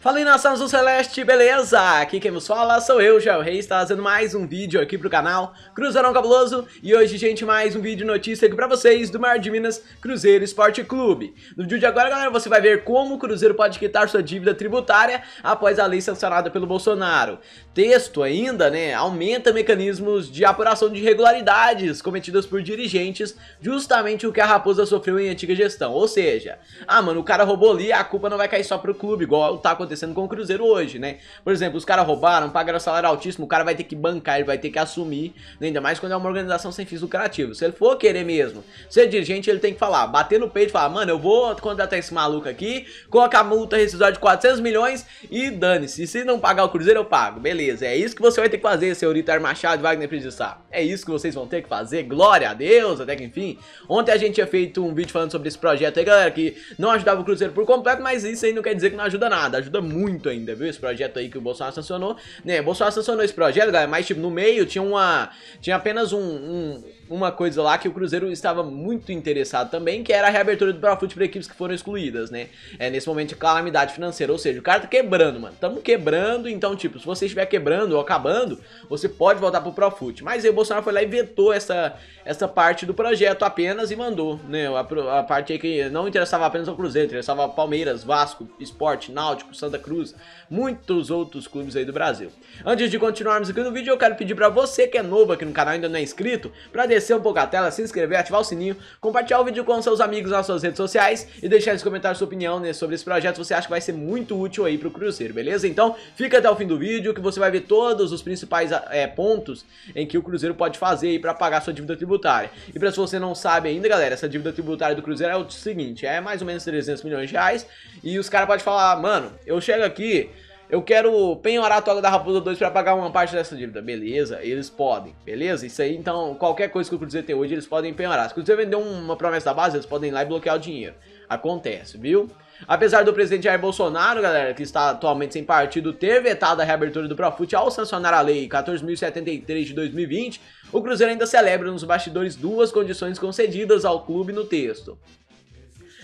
Fala aí nação azul celeste, beleza? Aqui quem nos fala sou eu, Joel Reis, trazendo tá mais um vídeo aqui pro canal Cruzeirão Cabuloso E hoje, gente, mais um vídeo notícia aqui pra vocês do Mar de Minas Cruzeiro Esporte Clube No vídeo de agora, galera, você vai ver como o Cruzeiro pode quitar sua dívida tributária após a lei sancionada pelo Bolsonaro Texto ainda, né, aumenta mecanismos de apuração de irregularidades cometidas por dirigentes Justamente o que a Raposa sofreu em antiga gestão, ou seja Ah, mano, o cara roubou ali, a culpa não vai cair só pro clube, igual tá acontecendo acontecendo com o Cruzeiro hoje, né? Por exemplo, os caras roubaram, pagaram salário altíssimo, o cara vai ter que bancar, ele vai ter que assumir, né? ainda mais quando é uma organização sem fins lucrativos. Se ele for querer mesmo ser dirigente, ele tem que falar, bater no peito e falar, mano, eu vou contratar esse maluco aqui, colocar multa rescisória de 400 milhões e dane-se. Se não pagar o Cruzeiro, eu pago. Beleza, é isso que você vai ter que fazer, seu Ritar Machado e Wagner Preguiçar. É isso que vocês vão ter que fazer, glória a Deus, até que enfim. Ontem a gente tinha feito um vídeo falando sobre esse projeto aí, galera, que não ajudava o Cruzeiro por completo, mas isso aí não quer dizer que não ajuda nada, ajuda ajuda muito ainda, viu? Esse projeto aí que o Bolsonaro sancionou. Né, Bolsonaro sancionou esse projeto, galera, mas tipo, no meio tinha uma. Tinha apenas um, um uma coisa lá que o Cruzeiro estava muito interessado também, que era a reabertura do Profut para equipes que foram excluídas, né? É nesse momento de calamidade financeira, ou seja, o cara tá quebrando, mano. Tamo quebrando, então, tipo, se você estiver quebrando ou acabando, você pode voltar pro Profut. Mas aí o Bolsonaro foi lá e vetou essa, essa parte do projeto apenas e mandou, né? A, a parte aí que não interessava apenas ao Cruzeiro, interessava Palmeiras, Vasco, Esporte, Náutico, San Santa Cruz, muitos outros clubes aí do Brasil. Antes de continuarmos aqui no vídeo, eu quero pedir para você que é novo aqui no canal e ainda não é inscrito, para descer um pouco a tela, se inscrever, ativar o sininho, compartilhar o vídeo com seus amigos nas suas redes sociais e deixar nos comentários sua opinião né, sobre esse projeto, você acha que vai ser muito útil aí pro Cruzeiro, beleza? Então, fica até o fim do vídeo que você vai ver todos os principais ah, é, pontos em que o Cruzeiro pode fazer aí para pagar sua dívida tributária. E para se você não sabe ainda, galera, essa dívida tributária do Cruzeiro é o seguinte, é mais ou menos 300 milhões de reais e os caras podem falar, ah, mano, eu eu chego aqui, eu quero penhorar a toga da Raposa 2 para pagar uma parte dessa dívida. Beleza, eles podem, beleza? Isso aí, então, qualquer coisa que o Cruzeiro tem hoje, eles podem penhorar. Se o Cruzeiro vender uma promessa da base, eles podem ir lá e bloquear o dinheiro. Acontece, viu? Apesar do presidente Jair Bolsonaro, galera, que está atualmente sem partido, ter vetado a reabertura do Profut ao sancionar a Lei 14.073 de 2020, o Cruzeiro ainda celebra nos bastidores duas condições concedidas ao clube no texto.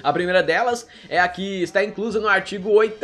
A primeira delas é a que está inclusa no artigo 8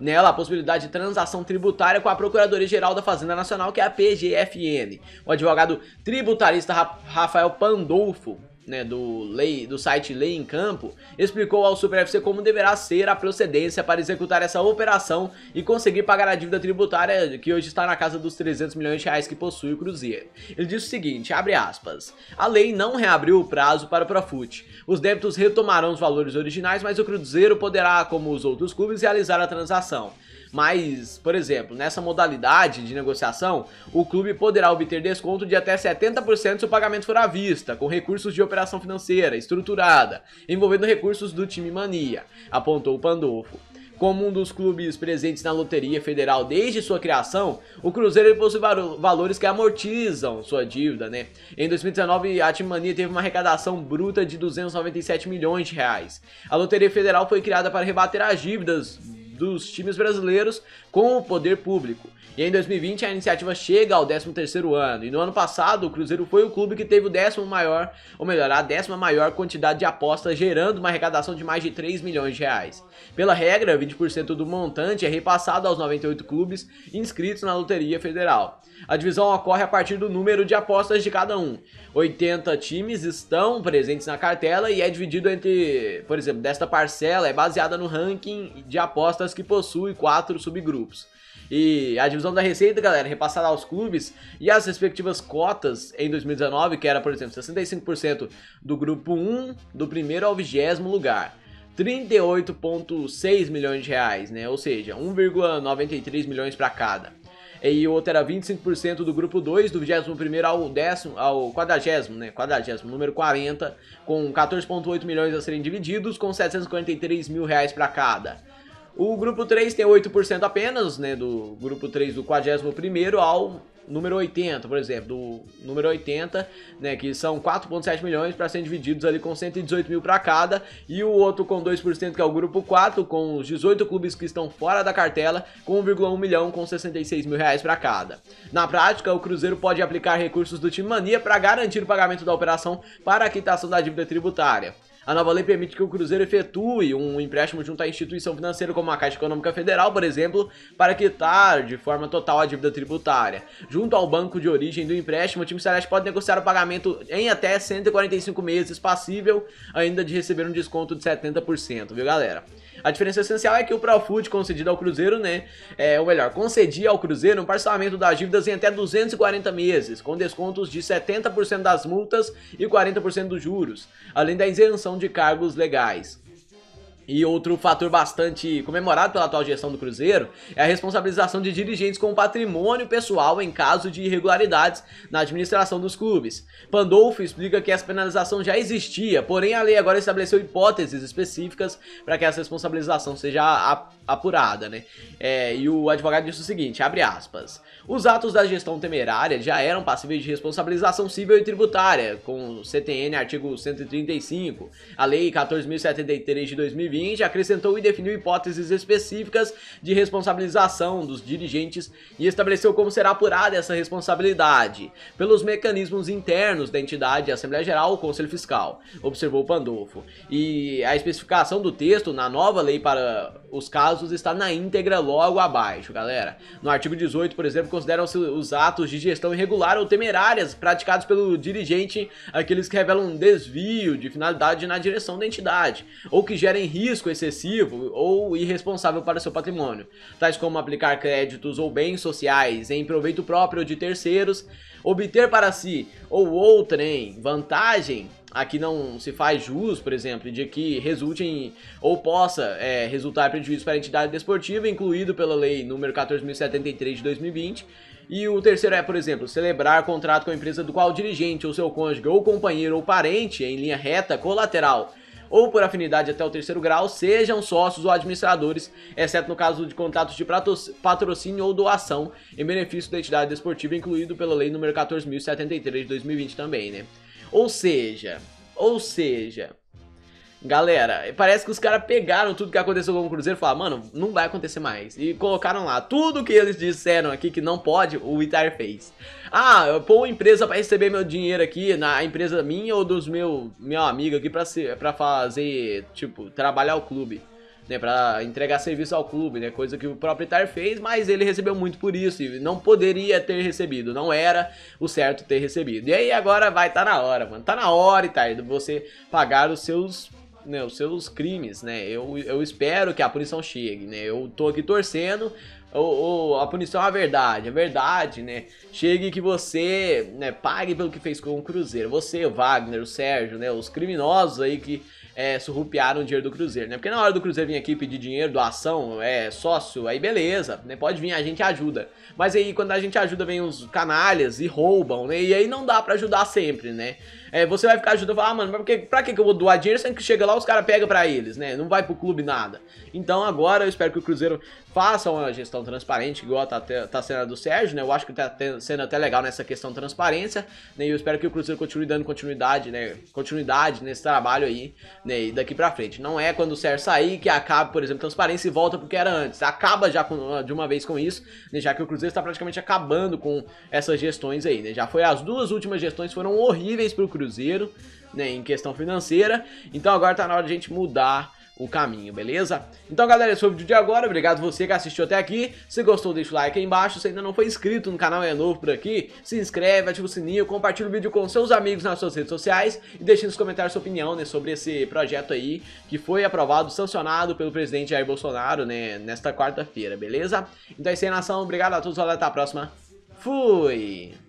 Nela, a possibilidade de transação tributária com a Procuradoria-Geral da Fazenda Nacional, que é a PGFN. O advogado tributarista Rafael Pandolfo né, do, lei, do site Lei em Campo, explicou ao Super FC como deverá ser a procedência para executar essa operação e conseguir pagar a dívida tributária que hoje está na casa dos 300 milhões de reais que possui o Cruzeiro. Ele disse o seguinte, abre aspas, a lei não reabriu o prazo para o Profut. Os débitos retomarão os valores originais, mas o Cruzeiro poderá, como os outros clubes, realizar a transação. Mas, por exemplo, nessa modalidade de negociação, o clube poderá obter desconto de até 70% se o pagamento for à vista, com recursos de operação financeira estruturada, envolvendo recursos do time Mania, apontou o Pandolfo. Como um dos clubes presentes na loteria federal desde sua criação, o Cruzeiro possui valores que amortizam sua dívida, né? Em 2019, a Timania teve uma arrecadação bruta de 297 milhões de reais. A loteria federal foi criada para rebater as dívidas dos times brasileiros com o poder público. E em 2020 a iniciativa chega ao 13º ano, e no ano passado o Cruzeiro foi o clube que teve o décimo maior, ou melhor, a décima maior quantidade de apostas, gerando uma arrecadação de mais de 3 milhões de reais. Pela regra, 20% do montante é repassado aos 98 clubes inscritos na Loteria Federal. A divisão ocorre a partir do número de apostas de cada um. 80 times estão presentes na cartela e é dividido entre, por exemplo, desta parcela é baseada no ranking de apostas que possui quatro subgrupos. E a divisão da receita, galera, repassada aos clubes e as respectivas cotas em 2019, que era, por exemplo, 65% do grupo 1, do primeiro ao vigésimo lugar. 38,6 milhões de reais, né? Ou seja, 1,93 milhões para cada. E o outro era 25% do grupo 2, do 21 ao décimo, ao 40, né? 40, número 40, com 14,8 milhões a serem divididos, com 743 mil reais para cada. O grupo 3 tem 8% apenas, né? Do grupo 3 do 41 ao número 80, por exemplo, do número 80, né, que são 4.7 milhões para serem divididos ali com 118 mil para cada, e o outro com 2%, que é o grupo 4, com os 18 clubes que estão fora da cartela, com 1,1 milhão com 66 mil reais para cada. Na prática, o Cruzeiro pode aplicar recursos do time Mania para garantir o pagamento da operação para a quitação da dívida tributária. A nova lei permite que o Cruzeiro efetue um empréstimo junto à instituição financeira como a Caixa Econômica Federal, por exemplo, para quitar de forma total a dívida tributária. Junto ao banco de origem do empréstimo, o time celeste pode negociar o pagamento em até 145 meses, passível ainda de receber um desconto de 70%, viu galera? A diferença essencial é que o Profood concedido ao Cruzeiro, né, é, ou melhor, concedia ao Cruzeiro um parcelamento das dívidas em até 240 meses, com descontos de 70% das multas e 40% dos juros, além da isenção de cargos legais. E outro fator bastante comemorado pela atual gestão do Cruzeiro é a responsabilização de dirigentes com patrimônio pessoal em caso de irregularidades na administração dos clubes. Pandolfo explica que essa penalização já existia, porém a lei agora estabeleceu hipóteses específicas para que essa responsabilização seja apurada, né? É, e o advogado disse o seguinte, abre aspas, os atos da gestão temerária já eram passíveis de responsabilização civil e tributária, com o CTN artigo 135. A lei 14.073 de 2020 acrescentou e definiu hipóteses específicas de responsabilização dos dirigentes e estabeleceu como será apurada essa responsabilidade, pelos mecanismos internos da entidade Assembleia Geral ou Conselho Fiscal, observou Pandolfo. E a especificação do texto na nova lei para os casos casos está na íntegra logo abaixo, galera. No artigo 18, por exemplo, consideram-se os atos de gestão irregular ou temerárias praticados pelo dirigente aqueles que revelam um desvio de finalidade na direção da entidade, ou que gerem risco excessivo ou irresponsável para seu patrimônio, tais como aplicar créditos ou bens sociais em proveito próprio de terceiros, obter para si ou outrem vantagem aqui não se faz jus, por exemplo, de que resulte em, ou possa é, resultar prejuízo para a entidade desportiva, incluído pela lei número 14.073 de 2020. E o terceiro é, por exemplo, celebrar contrato com a empresa do qual o dirigente ou seu cônjuge ou companheiro ou parente em linha reta colateral ou por afinidade até o terceiro grau, sejam sócios ou administradores, exceto no caso de contratos de patrocínio ou doação em benefício da entidade desportiva, incluído pela lei número 14.073 de 2020 também, né? Ou seja, ou seja, Galera, parece que os caras pegaram tudo que aconteceu com o Cruzeiro e falaram, mano, não vai acontecer mais. E colocaram lá tudo que eles disseram aqui que não pode, o itair fez. Ah, eu pôr uma empresa para receber meu dinheiro aqui, na empresa minha ou dos meu, meu amigo aqui pra, ser, pra fazer, tipo, trabalhar o clube né, para entregar serviço ao clube, né, coisa que o proprietário fez, mas ele recebeu muito por isso e não poderia ter recebido, não era o certo ter recebido. E aí agora vai tá na hora, mano, tá na hora e de você pagar os seus né, os seus crimes, né? Eu, eu espero que a punição chegue, né? Eu tô aqui torcendo ou, ou, a punição é verdade, é verdade, né? Chegue que você né, pague pelo que fez com o Cruzeiro. Você, o Wagner, o Sérgio, né? Os criminosos aí que é, surrupiaram o dinheiro do Cruzeiro, né? Porque na hora do Cruzeiro vir aqui pedir dinheiro, doação, é sócio, aí beleza, né? Pode vir, a gente ajuda. Mas aí quando a gente ajuda, vem os canalhas e roubam, né? E aí não dá para ajudar sempre, né? É, você vai ficar ajudando e falar, ah, mano, mas porque, pra que eu vou doar dinheiro sendo que chega lá os caras pegam pra eles, né? Não vai pro clube nada. Então agora eu espero que o Cruzeiro faça uma gestão questão transparente, igual tá, tá sendo a do Sérgio, né? Eu acho que tá sendo até legal nessa questão transparência, né? E eu espero que o Cruzeiro continue dando continuidade, né? Continuidade nesse trabalho aí, né? E daqui pra frente. Não é quando o Sérgio sair que acaba, por exemplo, transparência e volta porque que era antes. Acaba já com, de uma vez com isso, né? Já que o Cruzeiro está praticamente acabando com essas gestões aí, né? Já foi as duas últimas gestões foram horríveis pro Cruzeiro, né? Em questão financeira. Então agora tá na hora de a gente mudar o caminho, beleza? Então, galera, esse foi o vídeo de agora. Obrigado você que assistiu até aqui. Se gostou, deixa o like aí embaixo. Se ainda não foi inscrito no canal e é novo por aqui, se inscreve, ativa o sininho, compartilha o vídeo com seus amigos nas suas redes sociais e deixe nos comentários sua opinião né, sobre esse projeto aí que foi aprovado, sancionado pelo presidente Jair Bolsonaro né, nesta quarta-feira, beleza? Então é isso aí, nação. Obrigado a todos. Valeu, até a próxima. Fui!